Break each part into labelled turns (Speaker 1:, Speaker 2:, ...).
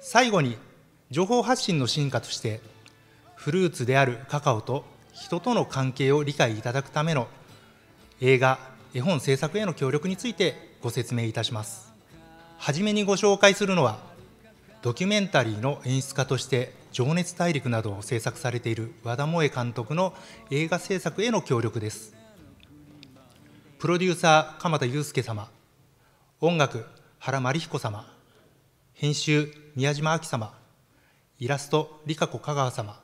Speaker 1: 最後に情報発信の進化としてフルーツであるカカオと人との関係を理解いただくための映画絵本制作への協力についてご説明いたしますはじめにご紹介するのはドキュメンタリーの演出家として「情熱大陸」などを制作されている和田萌監督の映画制作への協力ですプロデューサー鎌田祐介様音楽原真理彦様編集宮島明様イラスト理香子香川様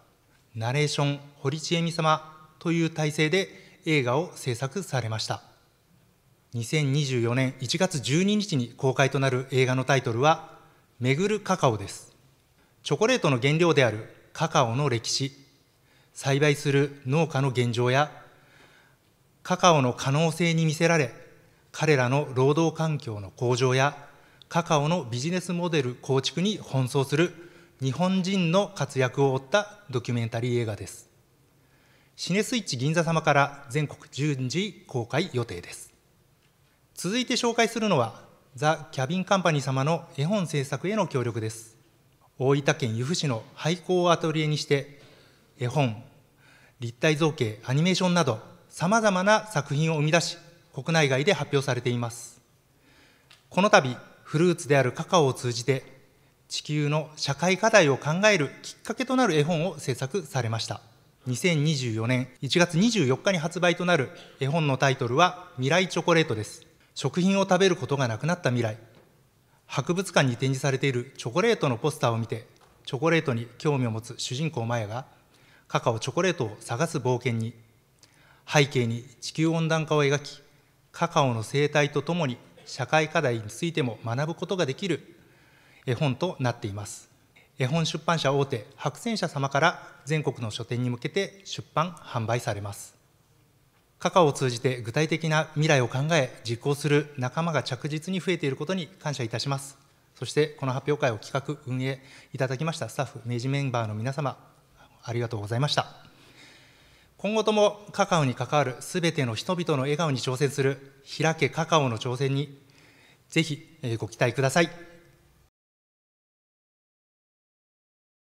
Speaker 1: ナレーション堀ちえみ様という体制で映画を制作されました2024年1月12日に公開となる映画のタイトルは「めぐるカカオ」ですチョコレートの原料であるカカオの歴史栽培する農家の現状やカカオの可能性に魅せられ彼らの労働環境の向上やカカオのビジネスモデル構築に奔走する日本人の活躍を追ったドキュメンタリー映画です。シネスイッチ銀座様から全国順次公開予定です。続いて紹介するのは、ザ・キャビンカンパニー様の絵本制作への協力です。大分県由布市の廃校をアトリエにして、絵本、立体造形、アニメーションなど、さまざまな作品を生み出し、国内外で発表されています。この度、フルーツであるカカオを通じて地球の社会課題を考えるきっかけとなる絵本を制作されました2024年1月24日に発売となる絵本のタイトルは「未来チョコレート」です食品を食べることがなくなった未来博物館に展示されているチョコレートのポスターを見てチョコレートに興味を持つ主人公マヤがカカオチョコレートを探す冒険に背景に地球温暖化を描きカカオの生態とともに社会課題についても学ぶことができる絵本となっています絵本出版社大手白泉社様から全国の書店に向けて出版販売されますカカオを通じて具体的な未来を考え実行する仲間が着実に増えていることに感謝いたしますそしてこの発表会を企画運営いただきましたスタッフ明治メンバーの皆様ありがとうございました今後ともカカオに関わるすべての人々の笑顔に挑戦する開けカカオの挑戦にぜひご期待ください。